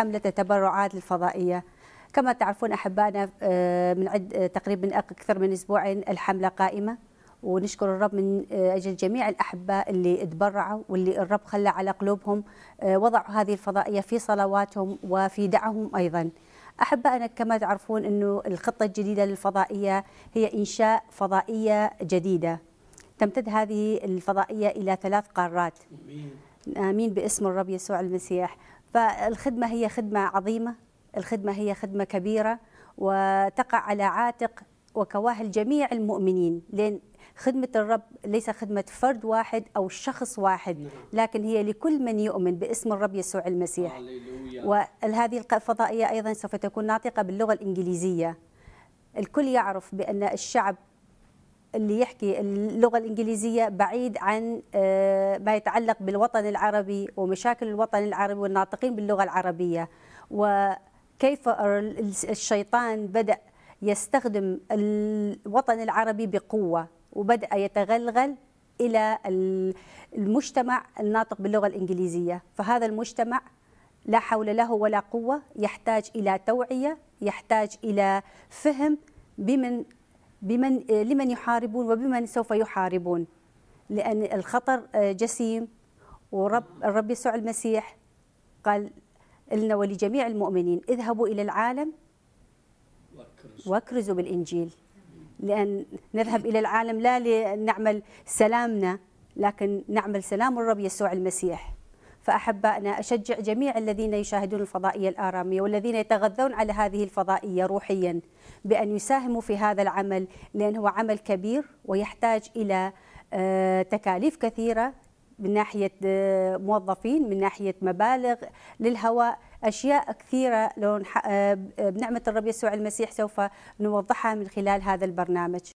حملة التبرعات الفضائية كما تعرفون أحبائنا آه، من عد آه، تقريبا أكثر من أسبوعين الحملة قائمة ونشكر الرب من أجل جميع الأحباء اللي تبرعوا واللي الرب خلى على قلوبهم آه، وضعوا هذه الفضائية في صلواتهم وفي دعهم أيضا أحبائنا كما تعرفون أنه الخطة الجديدة للفضائية هي إنشاء فضائية جديدة تمتد هذه الفضائية إلى ثلاث قارات آمين باسم الرب يسوع المسيح فالخدمة هي خدمة عظيمة الخدمة هي خدمة كبيرة وتقع على عاتق وكواهل جميع المؤمنين لأن خدمة الرب ليس خدمة فرد واحد أو شخص واحد نعم. لكن هي لكل من يؤمن باسم الرب يسوع المسيح وهذه الفضائية أيضا سوف تكون ناطقة باللغة الإنجليزية الكل يعرف بأن الشعب اللي يحكي اللغة الإنجليزية بعيد عن آه، ما يتعلق بالوطن العربي ومشاكل الوطن العربي والناطقين باللغة العربية وكيف الشيطان بدأ يستخدم الوطن العربي بقوة وبدأ يتغلغل إلى المجتمع الناطق باللغة الإنجليزية فهذا المجتمع لا حول له ولا قوة يحتاج إلى توعية يحتاج إلى فهم بمن بمن آه، لمن يحاربون وبمن سوف يحاربون لأن الخطر آه، جسيم ورب الرب يسوع المسيح قال لنا ولجميع المؤمنين اذهبوا إلى العالم واكرزوا بالإنجيل لأن نذهب إلى العالم لا لنعمل سلامنا لكن نعمل سلام الرب يسوع المسيح فأحبائنا أشجع جميع الذين يشاهدون الفضائية الآرامية والذين يتغذون على هذه الفضائية روحيا بأن يساهموا في هذا العمل لأنه عمل كبير ويحتاج إلى آه، تكاليف كثيرة من ناحية آه، موظفين من ناحية مبالغ للهواء أشياء كثيرة لو آه، بنعمة الرب يسوع المسيح سوف نوضحها من خلال هذا البرنامج